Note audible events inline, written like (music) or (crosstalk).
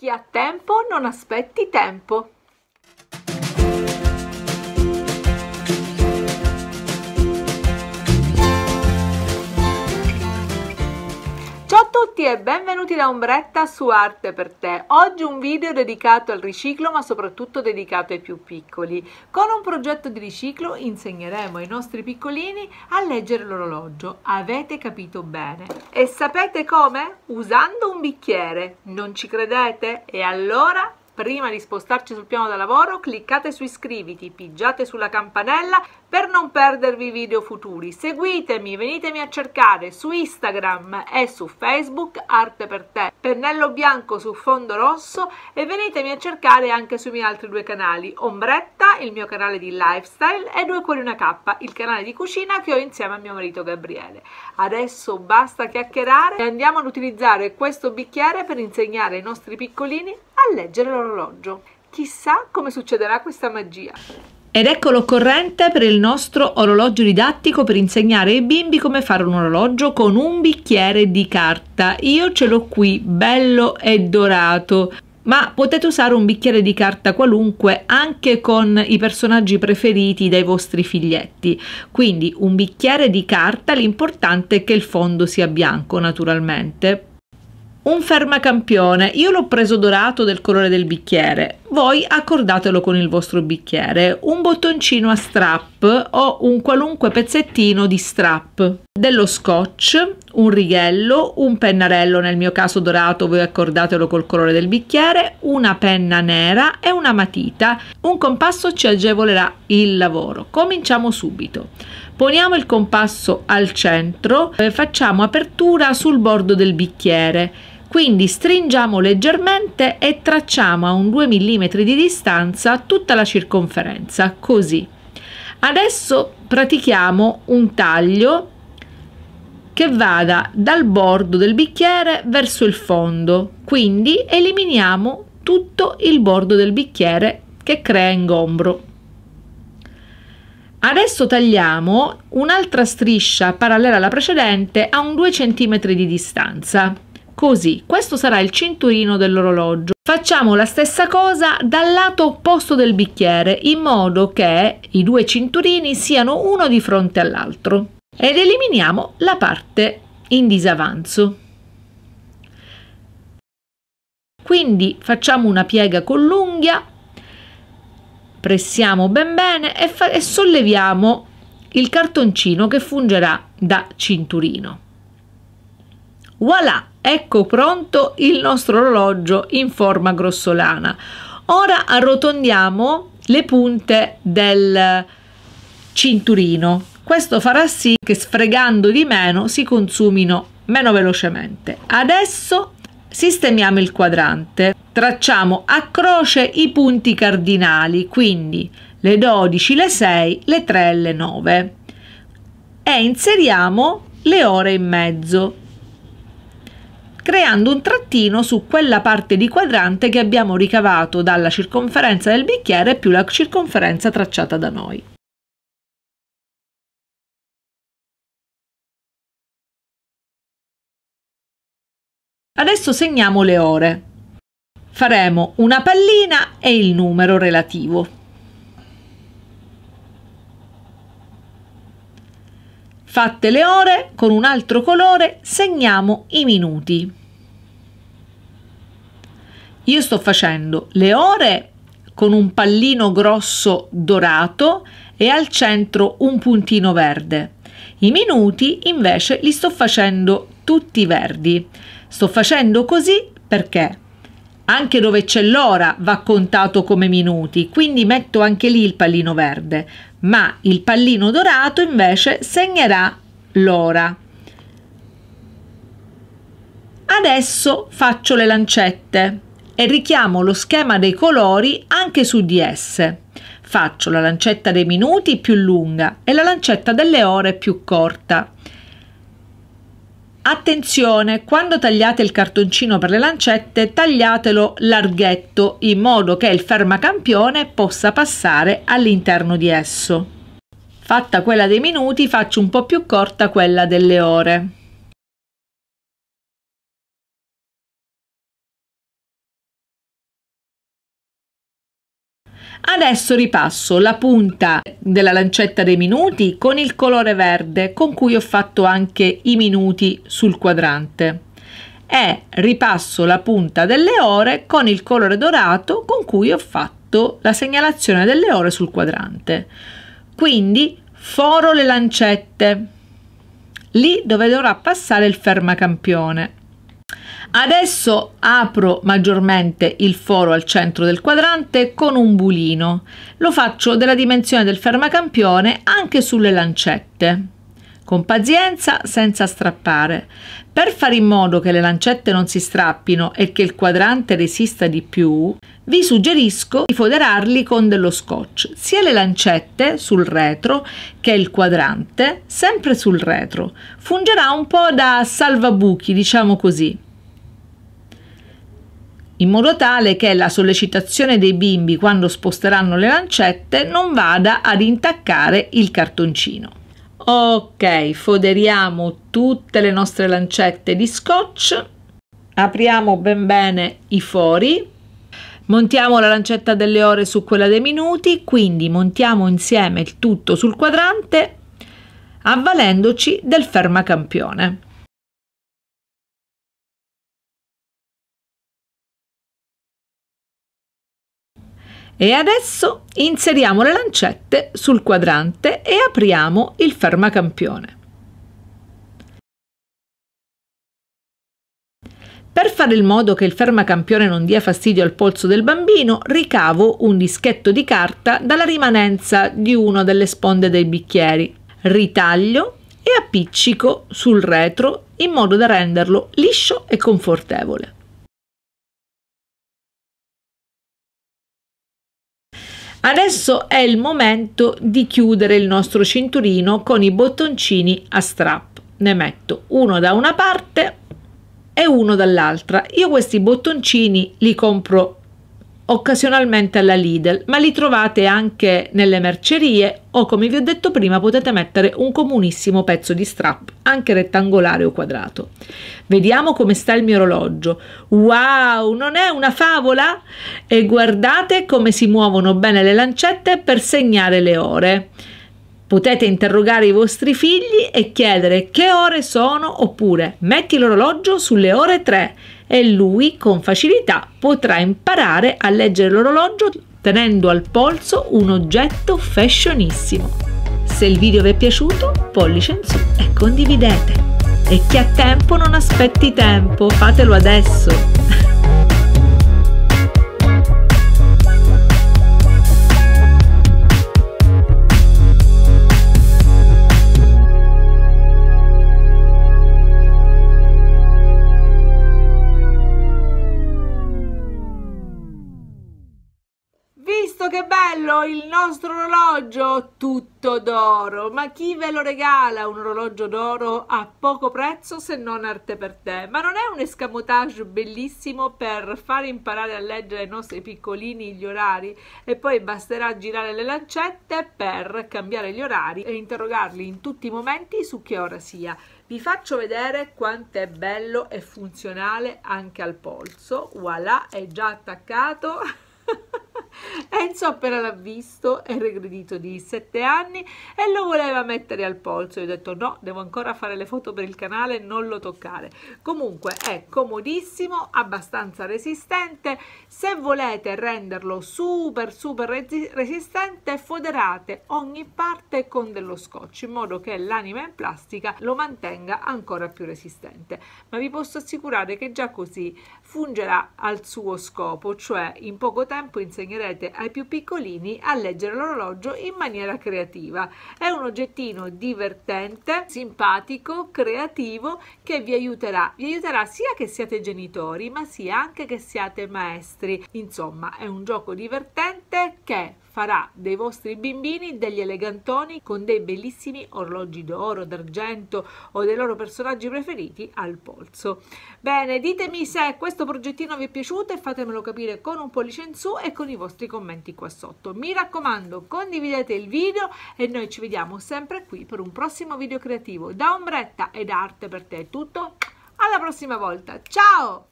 Chi ha tempo non aspetti tempo. tutti e benvenuti da Ombretta su Arte per te. Oggi un video dedicato al riciclo ma soprattutto dedicato ai più piccoli. Con un progetto di riciclo insegneremo ai nostri piccolini a leggere l'orologio. Avete capito bene. E sapete come? Usando un bicchiere. Non ci credete? E allora Prima di spostarci sul piano da lavoro, cliccate su iscriviti, pigiate sulla campanella per non perdervi video futuri. Seguitemi, venitemi a cercare su Instagram e su Facebook Arte per te, pennello bianco su fondo rosso e venitemi a cercare anche sui miei altri due canali, Ombretta, il mio canale di lifestyle e Due Cuori Una K, il canale di cucina che ho insieme a mio marito Gabriele. Adesso basta chiacchierare e andiamo ad utilizzare questo bicchiere per insegnare ai nostri piccolini a leggere l'orologio. Chissà come succederà questa magia. Ed ecco l'occorrente per il nostro orologio didattico per insegnare ai bimbi come fare un orologio con un bicchiere di carta. Io ce l'ho qui, bello e dorato. Ma potete usare un bicchiere di carta qualunque anche con i personaggi preferiti dai vostri figlietti. Quindi un bicchiere di carta, l'importante è che il fondo sia bianco naturalmente, un fermacampione, io l'ho preso dorato del colore del bicchiere, voi accordatelo con il vostro bicchiere, un bottoncino a strap o un qualunque pezzettino di strap, dello scotch, un righello, un pennarello, nel mio caso dorato, voi accordatelo col colore del bicchiere, una penna nera e una matita. Un compasso ci agevolerà il lavoro. Cominciamo subito. Poniamo il compasso al centro, e eh, facciamo apertura sul bordo del bicchiere quindi stringiamo leggermente e tracciamo a un 2 mm di distanza tutta la circonferenza, così. Adesso pratichiamo un taglio che vada dal bordo del bicchiere verso il fondo, quindi eliminiamo tutto il bordo del bicchiere che crea ingombro. Adesso tagliamo un'altra striscia parallela alla precedente a un 2 cm di distanza. Così, questo sarà il cinturino dell'orologio. Facciamo la stessa cosa dal lato opposto del bicchiere, in modo che i due cinturini siano uno di fronte all'altro. Ed eliminiamo la parte in disavanzo. Quindi facciamo una piega con l'unghia, pressiamo ben bene e, e solleviamo il cartoncino che fungerà da cinturino. Voilà! Ecco pronto il nostro orologio in forma grossolana. Ora arrotondiamo le punte del cinturino. Questo farà sì che sfregando di meno si consumino meno velocemente. Adesso sistemiamo il quadrante. Tracciamo a croce i punti cardinali, quindi le 12, le 6, le 3 e le 9 e inseriamo le ore in mezzo creando un trattino su quella parte di quadrante che abbiamo ricavato dalla circonferenza del bicchiere più la circonferenza tracciata da noi. Adesso segniamo le ore. Faremo una pallina e il numero relativo. Fatte le ore, con un altro colore segniamo i minuti io sto facendo le ore con un pallino grosso dorato e al centro un puntino verde. I minuti invece li sto facendo tutti verdi. Sto facendo così perché anche dove c'è l'ora va contato come minuti, quindi metto anche lì il pallino verde, ma il pallino dorato invece segnerà l'ora. Adesso faccio le lancette e richiamo lo schema dei colori anche su di esse. Faccio la lancetta dei minuti più lunga e la lancetta delle ore più corta. Attenzione, quando tagliate il cartoncino per le lancette, tagliatelo larghetto in modo che il fermacampione possa passare all'interno di esso. Fatta quella dei minuti, faccio un po' più corta quella delle ore. Adesso ripasso la punta della lancetta dei minuti con il colore verde con cui ho fatto anche i minuti sul quadrante e ripasso la punta delle ore con il colore dorato con cui ho fatto la segnalazione delle ore sul quadrante. Quindi foro le lancette lì dove dovrà passare il fermacampione Adesso apro maggiormente il foro al centro del quadrante con un bulino. Lo faccio della dimensione del fermacampione anche sulle lancette. Con pazienza, senza strappare. Per fare in modo che le lancette non si strappino e che il quadrante resista di più, vi suggerisco di foderarli con dello scotch, sia le lancette sul retro che il quadrante sempre sul retro. Fungerà un po' da salvabuchi, diciamo così in modo tale che la sollecitazione dei bimbi quando sposteranno le lancette non vada ad intaccare il cartoncino. Ok, foderiamo tutte le nostre lancette di scotch, apriamo ben bene i fori, montiamo la lancetta delle ore su quella dei minuti, quindi montiamo insieme il tutto sul quadrante avvalendoci del fermacampione. E adesso inseriamo le lancette sul quadrante e apriamo il fermacampione. Per fare in modo che il fermacampione non dia fastidio al polso del bambino, ricavo un dischetto di carta dalla rimanenza di una delle sponde dei bicchieri. Ritaglio e appiccico sul retro in modo da renderlo liscio e confortevole. Adesso è il momento di chiudere il nostro cinturino con i bottoncini a strap. Ne metto uno da una parte e uno dall'altra. Io questi bottoncini li compro occasionalmente alla Lidl, ma li trovate anche nelle mercerie o come vi ho detto prima potete mettere un comunissimo pezzo di strap, anche rettangolare o quadrato. Vediamo come sta il mio orologio. Wow, non è una favola? E guardate come si muovono bene le lancette per segnare le ore. Potete interrogare i vostri figli e chiedere che ore sono oppure metti l'orologio sulle ore 3 e lui con facilità potrà imparare a leggere l'orologio tenendo al polso un oggetto fashionissimo. Se il video vi è piaciuto, pollice in su e condividete. E chi ha tempo non aspetti tempo, fatelo adesso! (laughs) bello il nostro orologio tutto d'oro. Ma chi ve lo regala un orologio d'oro a poco prezzo se non arte per te? Ma non è un escamotage bellissimo per far imparare a leggere ai nostri piccolini gli orari e poi basterà girare le lancette per cambiare gli orari e interrogarli in tutti i momenti su che ora sia. Vi faccio vedere quanto è bello e funzionale anche al polso. Voilà, è già attaccato. (laughs) Enzo appena l'ha visto è regredito di 7 anni e lo voleva mettere al polso. Io ho detto no, devo ancora fare le foto per il canale, non lo toccare. Comunque è comodissimo, abbastanza resistente. Se volete renderlo super super resistente, foderate ogni parte con dello scotch in modo che l'anima in plastica lo mantenga ancora più resistente. Ma vi posso assicurare che già così fungerà al suo scopo, cioè in poco tempo insegnerete ai più piccolini a leggere l'orologio in maniera creativa. È un oggettino divertente, simpatico, creativo che vi aiuterà. Vi aiuterà sia che siate genitori, ma sia anche che siate maestri. Insomma, è un gioco divertente che farà dei vostri bimbini degli elegantoni con dei bellissimi orologi d'oro, d'argento o dei loro personaggi preferiti al polso. Bene, ditemi se questo progettino vi è piaciuto e fatemelo capire con un pollice in su e con i vostri commenti qua sotto. Mi raccomando, condividete il video e noi ci vediamo sempre qui per un prossimo video creativo da ombretta ed arte per te. È tutto, alla prossima volta, ciao!